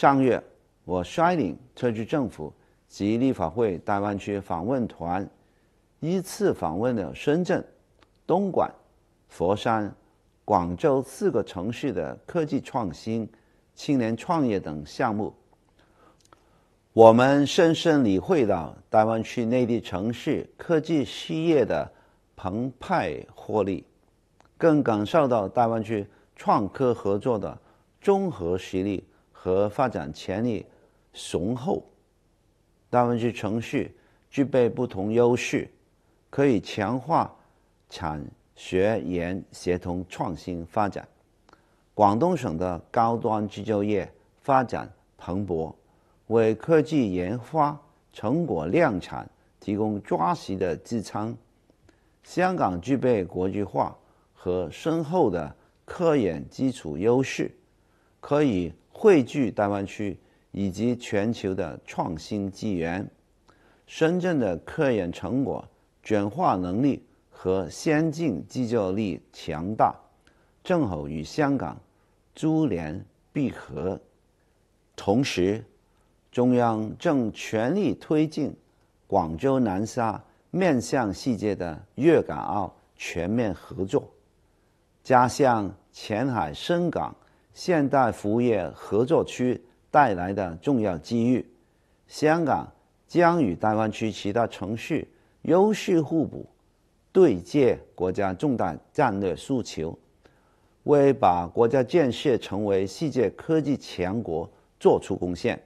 上月，我率领特区政府及立法会大湾区访问团，依次访问了深圳、东莞、佛山、广州四个城市的科技创新、青年创业等项目。我们深深领会到大湾区内地城市科技事业的澎湃活力，更感受到大湾区创科合作的综合实力。和发展潜力雄厚，大湾区城市具备不同优势，可以强化产学研协同创新发展。广东省的高端制造业发展蓬勃，为科技研发成果量产提供抓实的支撑。香港具备国际化和深厚的科研基础优势，可以。汇聚大湾区以及全球的创新资源，深圳的科研成果转化能力和先进制造力强大，正好与香港珠联璧合。同时，中央正全力推进广州南沙面向世界的粤港澳全面合作，加强前海深港。现代服务业合作区带来的重要机遇，香港将与大湾区其他城市优势互补，对接国家重大战略诉求，为把国家建设成为世界科技强国作出贡献。